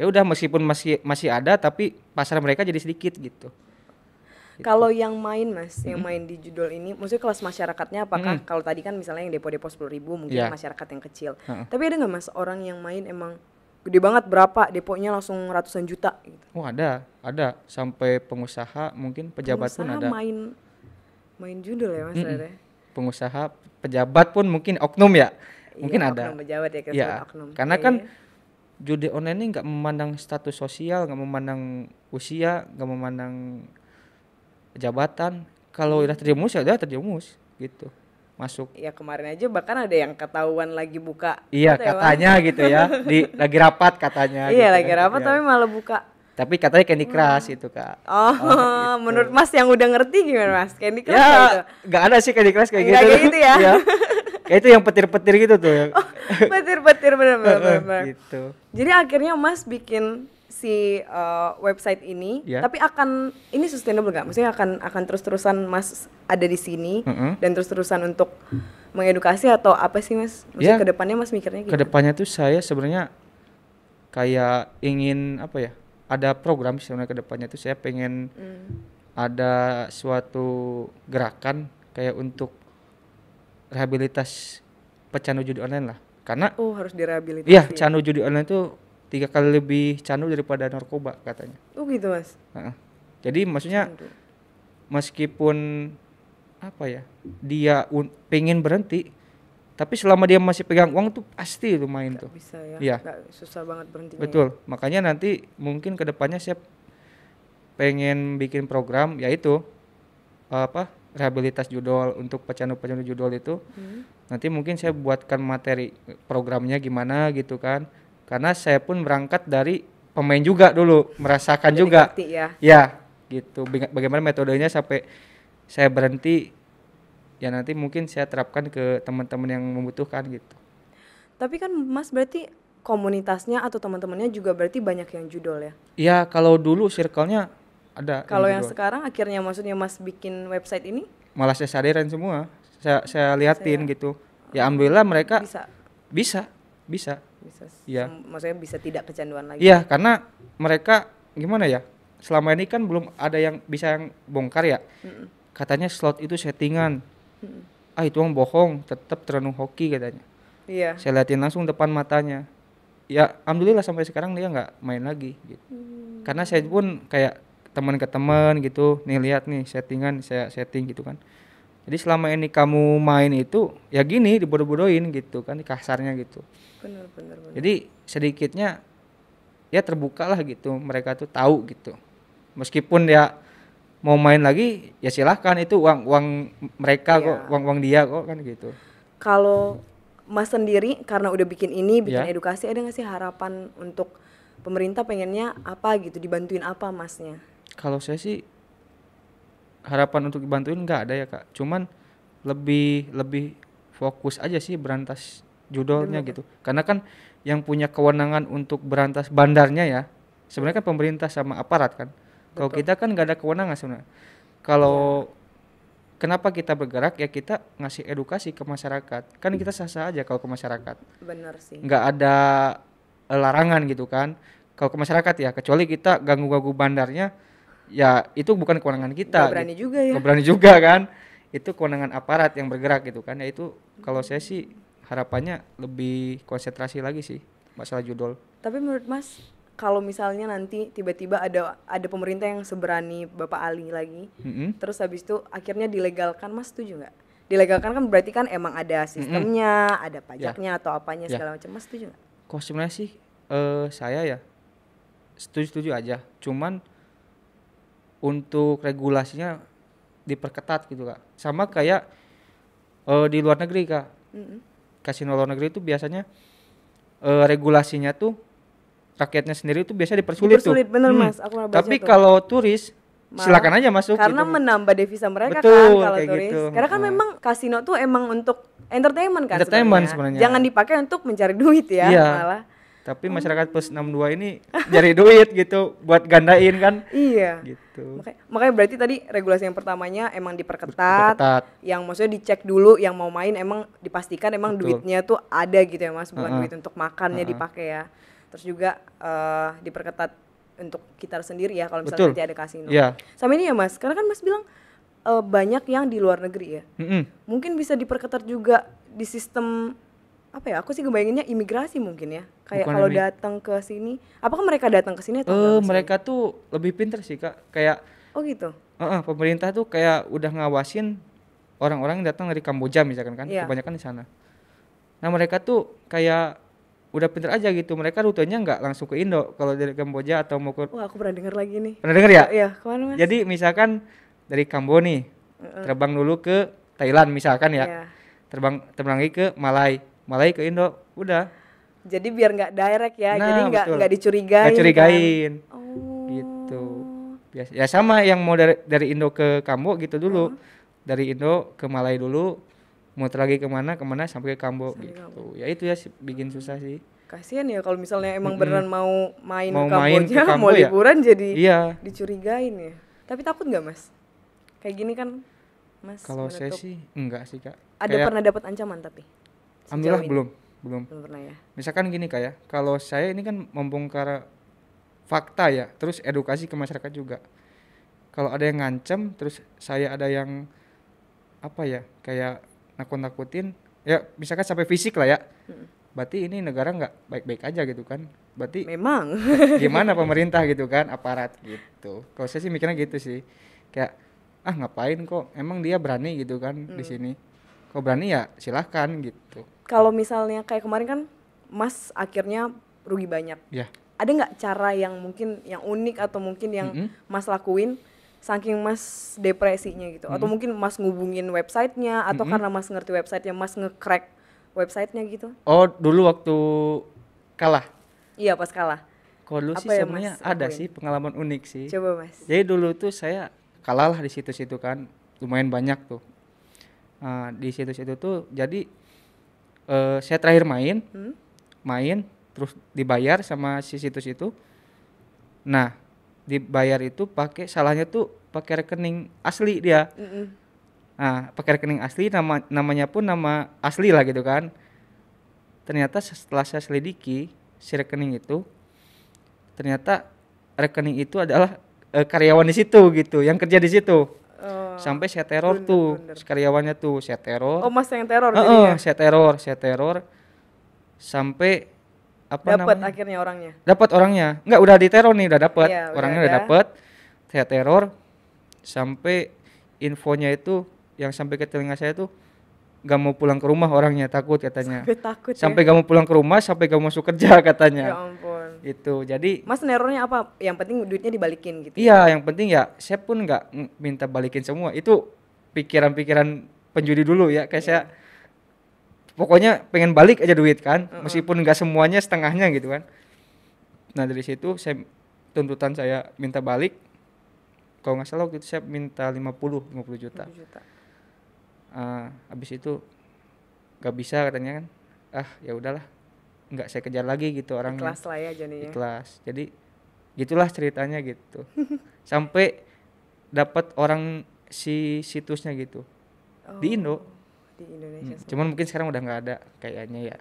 Ya udah meskipun masih masih ada tapi pasar mereka jadi sedikit gitu. Gitu. Kalau yang main mas, yang mm -hmm. main di judul ini, maksudnya kelas masyarakatnya apakah mm -hmm. kalau tadi kan misalnya yang depo-depo sepuluh ribu mungkin yeah. masyarakat yang kecil, mm -hmm. tapi ada nggak mas orang yang main emang gede banget berapa deponya langsung ratusan juta gitu. Oh ada, ada sampai pengusaha mungkin pejabat pengusaha pun ada. main main judul ya mas mm -mm. Pengusaha pejabat pun mungkin oknum ya, iya, mungkin oknum ada. Oknum pejabat ya, ya. oknum. Karena iya, kan iya. judi online ini nggak memandang status sosial, nggak memandang usia, nggak memandang jabatan. Kalau udah terjemus ya udah terjemus gitu masuk. Ya kemarin aja bahkan ada yang ketahuan lagi buka. Iya ya, katanya gitu ya, di lagi rapat katanya. Iya gitu lagi kan, rapat ya. tapi malah buka. Tapi katanya Candy hmm. Crush hmm. itu kak. Oh, oh gitu. menurut Mas yang udah ngerti gimana Mas Candy Crush? Ya gitu? nggak ada sih Candy Crush kayak gak gitu. Kayak gitu ya. ya. Kayak itu yang petir-petir gitu tuh. Oh, petir-petir benar-benar. gitu. Jadi akhirnya Mas bikin si uh, website ini, yeah. tapi akan ini sustainable nggak? Maksudnya akan akan terus-terusan Mas ada di sini mm -hmm. dan terus-terusan untuk mengedukasi atau apa sih Mas? Maksudnya yeah. kedepannya Mas mikirnya gimana? Kedepannya tuh saya sebenarnya kayak ingin apa ya? Ada program sebenarnya kedepannya tuh saya pengen mm. ada suatu gerakan kayak untuk rehabilitas pecandu judi online lah karena oh harus direhabilitasi. Iya, pecandu judi online itu tiga kali lebih candu daripada narkoba katanya. Oh gitu mas. Nah, jadi maksudnya candu. meskipun apa ya dia pengen berhenti, tapi selama dia masih pegang uang tuh pasti itu main Gak tuh. Bisa ya. Iya. Gak Susah banget berhenti. Betul. Ya. Makanya nanti mungkin kedepannya saya pengen bikin program yaitu apa rehabilitas judol untuk pecandu-pecandu judol itu hmm. nanti mungkin saya buatkan materi programnya gimana gitu kan karena saya pun berangkat dari pemain juga dulu merasakan Jadi juga ngerti ya. ya gitu bagaimana metodenya sampai saya berhenti ya nanti mungkin saya terapkan ke teman-teman yang membutuhkan gitu tapi kan mas berarti komunitasnya atau teman-temannya juga berarti banyak yang judul ya iya kalau dulu circle-nya ada kalau yang, yang sekarang akhirnya maksudnya mas bikin website ini malah saya sadarin semua saya saya liatin saya, gitu ya alhamdulillah mereka bisa bisa bisa bisa ya. maksudnya bisa tidak kecanduan lagi iya karena mereka gimana ya selama ini kan belum ada yang bisa yang bongkar ya Mm-mm. katanya slot itu settingan Mm-mm. ah itu orang bohong tetap terenung hoki katanya iya saya liatin langsung depan matanya ya alhamdulillah sampai sekarang dia nggak main lagi gitu. Hmm. karena saya pun kayak teman ke teman gitu nih lihat nih settingan saya setting gitu kan jadi selama ini kamu main itu ya gini dibodoh-bodohin gitu kan kasarnya gitu benar, benar, benar. jadi sedikitnya ya terbukalah gitu mereka tuh tahu gitu meskipun ya mau main lagi ya silahkan itu uang uang mereka ya. kok uang uang dia kok kan gitu kalau mas sendiri karena udah bikin ini bikin ya. edukasi ada nggak sih harapan untuk pemerintah pengennya apa gitu dibantuin apa masnya kalau saya sih harapan untuk dibantuin nggak ada ya kak cuman lebih lebih fokus aja sih berantas judulnya gitu karena kan yang punya kewenangan untuk berantas bandarnya ya sebenarnya kan pemerintah sama aparat kan kalau kita kan nggak ada kewenangan sebenarnya kalau iya. kenapa kita bergerak ya kita ngasih edukasi ke masyarakat kan kita sah-sah aja kalau ke masyarakat benar sih nggak ada larangan gitu kan kalau ke masyarakat ya kecuali kita ganggu-ganggu bandarnya ya itu bukan kewenangan kita. Gak berani gitu. juga ya. Gak berani juga kan. Itu kewenangan aparat yang bergerak gitu kan. Ya itu kalau saya sih harapannya lebih konsentrasi lagi sih masalah judul. Tapi menurut Mas kalau misalnya nanti tiba-tiba ada ada pemerintah yang seberani Bapak Ali lagi, mm-hmm. terus habis itu akhirnya dilegalkan, Mas setuju nggak? Dilegalkan kan berarti kan emang ada sistemnya, mm-hmm. ada ya. pajaknya yeah. atau apanya ya. segala yeah. macam, Mas setuju nggak? Kok sih uh, saya ya setuju-setuju aja, cuman untuk regulasinya diperketat gitu kak sama kayak uh, di luar negeri kak mm-hmm. kasino luar negeri itu biasanya uh, regulasinya tuh rakyatnya sendiri itu biasa dipersulit, dipersulit tuh bener hmm. mas aku tapi kalau turis Malah, silakan aja masuk karena gitu. menambah devisa mereka kan Betul, kan kalau turis gitu. karena kan hmm. memang kasino tuh emang untuk entertainment kan entertainment sebenarnya jangan dipakai untuk mencari duit ya iya. malah tapi hmm. masyarakat plus 62 ini cari duit gitu buat gandain kan iya gitu makanya, makanya berarti tadi regulasi yang pertamanya emang diperketat, diperketat. yang maksudnya dicek dulu yang mau main emang dipastikan emang Betul. duitnya tuh ada gitu ya mas bukan uh -huh. duit untuk makannya uh -huh. dipakai ya terus juga uh, diperketat untuk kita sendiri ya kalau misalnya Betul. nanti ada kasino yeah. sama ini ya mas karena kan mas bilang uh, banyak yang di luar negeri ya mm -hmm. mungkin bisa diperketat juga di sistem apa ya aku sih ngebayanginnya imigrasi mungkin ya kayak kalau datang ke sini apakah mereka datang ke sini atau uh, mereka tuh lebih pinter sih kak kayak oh gitu uh -uh, pemerintah tuh kayak udah ngawasin orang-orang yang datang dari Kamboja misalkan kan yeah. kebanyakan di sana nah mereka tuh kayak udah pinter aja gitu mereka rutenya nggak langsung ke Indo kalau dari Kamboja atau mau ke wah aku pernah dengar lagi nih pernah dengar ya iya kemana mas jadi misalkan dari Kamboja nih uh -uh. terbang dulu ke Thailand misalkan ya yeah. terbang terbang lagi ke Malai Malai ke Indo udah jadi biar nggak direct ya nah, jadi nggak nggak dicurigain gak gitu kan? curigain kan? oh. gitu biasa ya sama yang mau dari dari Indo ke Kambo gitu dulu uh-huh. dari Indo ke Malai dulu muter lagi kemana kemana sampai ke Kambo sampai gitu Kambo. ya itu ya bikin susah sih kasihan ya kalau misalnya emang mm-hmm. beneran mau main mau Kamboja main ke Kambo, mau ya? liburan jadi iya. dicurigain ya tapi takut nggak mas kayak gini kan mas kalau saya sih enggak sih kak ada Kayak... pernah dapat ancaman tapi alhamdulillah ini? belum belum belum pernah ya misalkan gini kayak ya. kalau saya ini kan membongkar fakta ya terus edukasi ke masyarakat juga kalau ada yang ngancem, terus saya ada yang apa ya kayak nakut-nakutin ya misalkan sampai fisik lah ya hmm. berarti ini negara nggak baik-baik aja gitu kan berarti memang gimana pemerintah gitu kan aparat gitu kalau saya sih mikirnya gitu sih kayak ah ngapain kok emang dia berani gitu kan hmm. di sini kalau berani ya silahkan gitu kalau misalnya kayak kemarin kan mas akhirnya rugi banyak ya. ada nggak cara yang mungkin yang unik atau mungkin yang mm -hmm. mas lakuin saking mas depresinya gitu mm -hmm. atau mungkin mas ngubungin websitenya atau mm -hmm. karena mas ngerti websitenya mas ngecrack websitenya gitu oh dulu waktu kalah iya pas kalah kalau dulu sih ya sebenarnya ada sih pengalaman unik sih coba mas jadi dulu tuh saya kalah lah di situ-situ kan lumayan banyak tuh uh, di situs itu tuh jadi uh, saya terakhir main hmm? main terus dibayar sama si situs itu nah dibayar itu pakai salahnya tuh pakai rekening asli dia mm -mm. nah pakai rekening asli nama namanya pun nama asli lah gitu kan ternyata setelah saya selidiki si rekening itu ternyata rekening itu adalah e, karyawan di situ gitu yang kerja di situ sampai saya teror bener, tuh bener. karyawannya tuh saya teror oh mas yang teror uh -uh, ya? saya teror saya teror sampai apa dapat akhirnya orangnya dapat orangnya nggak udah diteror nih udah dapat ya, orangnya udah, udah dapat saya teror sampai infonya itu yang sampai ke telinga saya tuh gak mau pulang ke rumah orangnya takut katanya sampai takut sampai ya? gak mau pulang ke rumah sampai gak mau masuk kerja katanya ya ampun itu. Jadi Mas nerornya apa? Yang penting duitnya dibalikin gitu. Ya? Iya, yang penting ya saya pun nggak minta balikin semua. Itu pikiran-pikiran penjudi dulu ya kayak yeah. saya pokoknya pengen balik aja duit kan uh -uh. meskipun nggak semuanya setengahnya gitu kan nah dari situ saya tuntutan saya minta balik kalau nggak salah waktu saya minta 50 50 juta, 50 juta. Uh, habis itu nggak bisa katanya kan ah ya udahlah nggak saya kejar lagi gitu orangnya ikhlas lah ya jadinya ikhlas jadi gitulah ceritanya gitu sampai dapat orang si situsnya gitu oh, di Indo di Indonesia hmm, cuman mungkin sekarang udah nggak ada kayaknya ya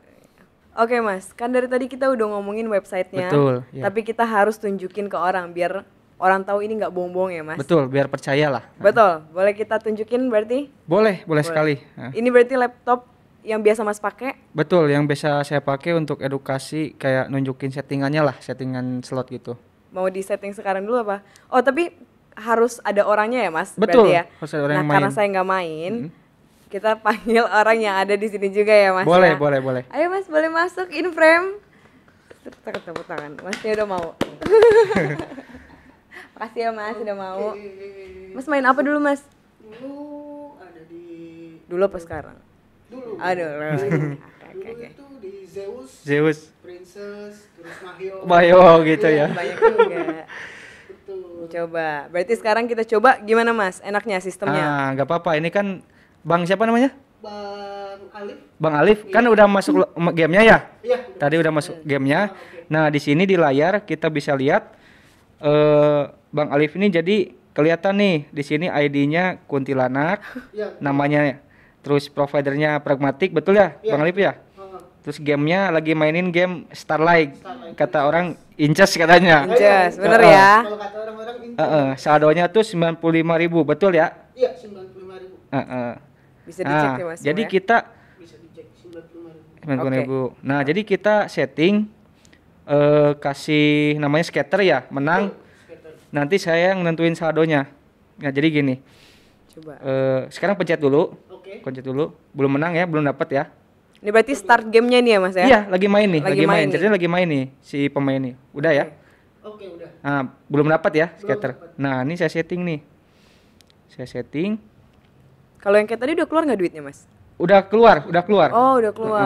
Oke mas, kan dari tadi kita udah ngomongin websitenya, Betul, ya. tapi kita harus tunjukin ke orang biar orang tahu ini nggak bohong-bohong ya mas. Betul, biar percaya lah. Betul, boleh kita tunjukin berarti? Boleh, boleh, boleh. sekali. Ini berarti laptop yang biasa Mas pakai? Betul, yang biasa saya pakai untuk edukasi kayak nunjukin settingannya lah, settingan slot gitu. Mau di setting sekarang dulu apa? Oh, tapi harus ada orangnya ya, Mas? Betul. ya. Harus ada orang nah, yang karena saya nggak main, hmm. kita panggil orang yang ada di sini juga ya, Mas. Boleh, ya? boleh, boleh. Ayo Mas, boleh masuk in frame. Tepuk tepuk tangan. Masnya udah mau. Makasih ya, Mas, udah mau. Mas main apa dulu, Mas? Dulu ada di Dulu apa sekarang? Dulu. Aduh. Dulu, itu di Zeus. Zeus. Princess, terus Mario, Mahyo oh, gitu iya, ya. Coba. Berarti sekarang kita coba gimana Mas? Enaknya sistemnya? Ah, nggak apa-apa. Ini kan Bang siapa namanya? Bang Alif. Bang Alif kan iya. kan udah masuk hmm. gamenya ya? Iya. Tadi udah masuk hmm. gamenya. Oh, ah, okay. Nah di sini di layar kita bisa lihat uh, Bang Alif ini jadi kelihatan nih di sini ID-nya kuntilanak, ya. namanya terus providernya pragmatik betul ya, ya. bang Alip ya terus gamenya lagi mainin game Starlight, Starlight. kata orang Inces katanya iya, iya, Inces iya. bener uh, ya kalau kata orang-orang uh, uh, saldonya tuh lima ribu betul ya iya 95 ribu uh, uh. bisa nah, dicek nah, ya mas jadi ya? kita bisa dicek 95 ribu, Okay. nah jadi kita setting uh, kasih namanya skater ya menang Okay. nanti saya yang nentuin saldonya nah jadi gini Coba. Uh, sekarang pencet dulu Kunci dulu. Belum menang ya, belum dapat ya. Ini berarti start gamenya ini ya mas ya? Iya, lagi main nih, lagi, lagi main. Jadi lagi main nih si pemain nih. Udah ya? Oke, okay, udah. Nah, belum dapat ya belum scatter. Dapet. Nah, ini saya setting nih. Saya setting. Kalau yang kayak tadi udah keluar nggak duitnya mas? Udah keluar, udah keluar. Oh, udah keluar.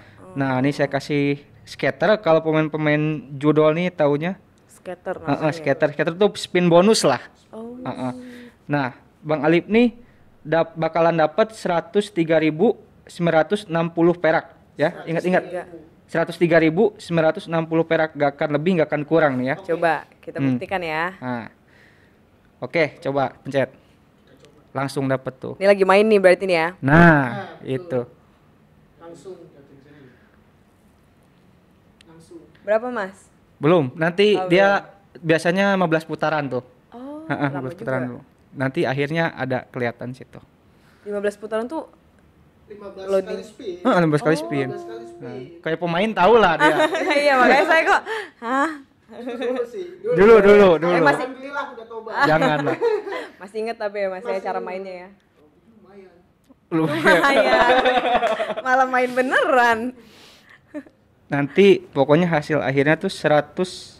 Nah, oh. nah ini saya kasih skater. Kalau pemain-pemain judol nih taunya. Skater. maksudnya. Uh, ya? uh, scatter, scatter tuh spin bonus lah. Oh. Uh, uh. Nah, Bang Alip nih dap bakalan dapat 103.960 perak ya. Ingat-ingat. 103.960 perak gak akan lebih gak akan kurang nih ya. Coba kita hmm. buktikan ya. Nah. Oke, coba pencet. Langsung dapat tuh. Ini lagi main nih berarti nih ya. Nah, nah itu. Langsung. Berapa, Mas? Belum. Nanti oh, dia belum. biasanya 15 putaran tuh. Oh, 15 putaran juga. dulu nanti akhirnya ada kelihatan situ 15 putaran tuh 15 loading. kali spin. Heeh, 15 kali oh, spin. Nah, kayak pemain tahu lah dia. iya, makanya saya kok, hah? Dulu sih. Dulu, dulu, dulu. dulu. Eh, masih Alhamdulillah udah tobat. Ah. Jangan lah. masih inget tapi ya Mas saya cara mainnya ya. Lumayan. Lumayan. Malah main beneran. Nanti pokoknya hasil akhirnya tuh 103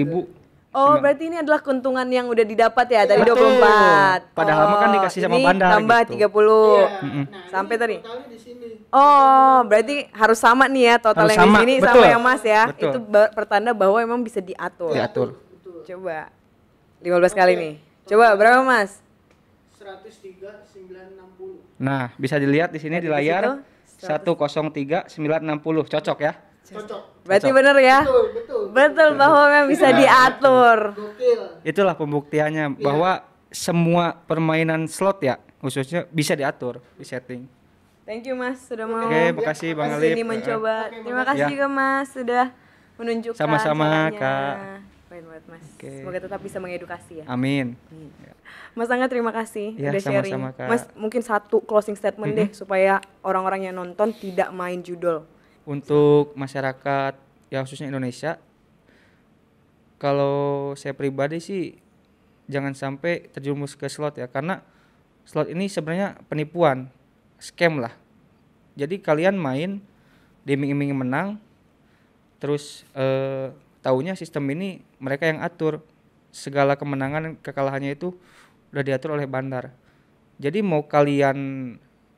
ribu Oh, Cuma, berarti ini adalah keuntungan yang udah didapat ya dari Betul. 24. Padahal kan oh, kan dikasih sama bandar tambah gitu. 30. Yeah. Mm -hmm. nah, nah Sampai tadi. Oh, berarti harus sama nih ya total yang sama. di sini Betul. sama ya, yang Mas ya. Betul. Itu pertanda bahwa emang bisa diatur. Diatur. Iya, Coba 15 okay. kali nih. Coba berapa Mas? 103 puluh. Nah, bisa dilihat di sini di layar 103 puluh. Cocok ya? Cocok. Berarti Cocok. bener ya? Betul, betul. Betul bahwa memang bisa nah, diatur. Itulah pembuktiannya ya. bahwa semua permainan slot ya khususnya bisa diatur, di setting. Thank you Mas sudah mau. Oke, okay, makasih ya, Bang Alif. Ini mencoba. Okay, Terima kasih ya. juga Mas sudah menunjukkan Sama-sama Kak. banget Mas. Okay. Semoga tetap bisa mengedukasi ya. Amin. Ya. Mas Angga terima kasih ya, udah sama -sama, sharing. Kak. Mas mungkin satu closing statement mm -hmm. deh mhm. supaya orang-orang yang nonton tidak main judul untuk masyarakat ya khususnya Indonesia kalau saya pribadi sih jangan sampai terjerumus ke slot ya karena slot ini sebenarnya penipuan scam lah jadi kalian main diiming-iming menang terus eh, tahunya sistem ini mereka yang atur segala kemenangan kekalahannya itu udah diatur oleh bandar jadi mau kalian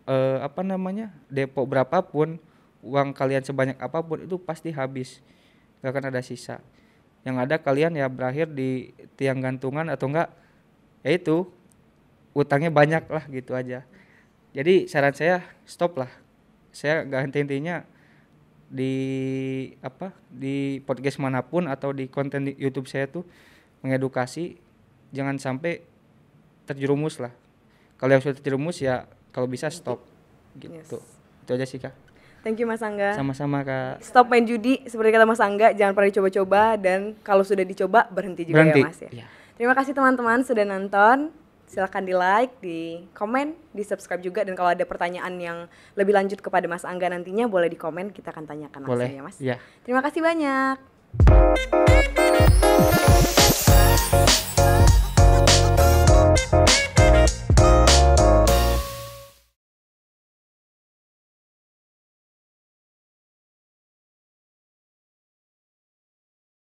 eh, apa namanya depo berapapun uang kalian sebanyak apapun itu pasti habis gak akan ada sisa yang ada kalian ya berakhir di tiang gantungan atau enggak ya itu utangnya banyak lah gitu aja jadi saran saya stop lah saya gak henti-hentinya di apa di podcast manapun atau di konten di YouTube saya tuh mengedukasi jangan sampai terjerumus lah kalau yang sudah terjerumus ya kalau bisa stop gitu yes. itu aja sih kak Thank you Mas Angga. Sama-sama Kak. Stop main judi seperti kata Mas Angga, jangan pernah dicoba-coba dan kalau sudah dicoba berhenti juga ya, berhenti. ya Mas ya. Yeah. Terima kasih teman-teman sudah nonton. Silahkan di like, di komen, di subscribe juga dan kalau ada pertanyaan yang lebih lanjut kepada Mas Angga nantinya boleh di komen kita akan tanyakan boleh. langsung ya Mas. Ya. Terima kasih banyak.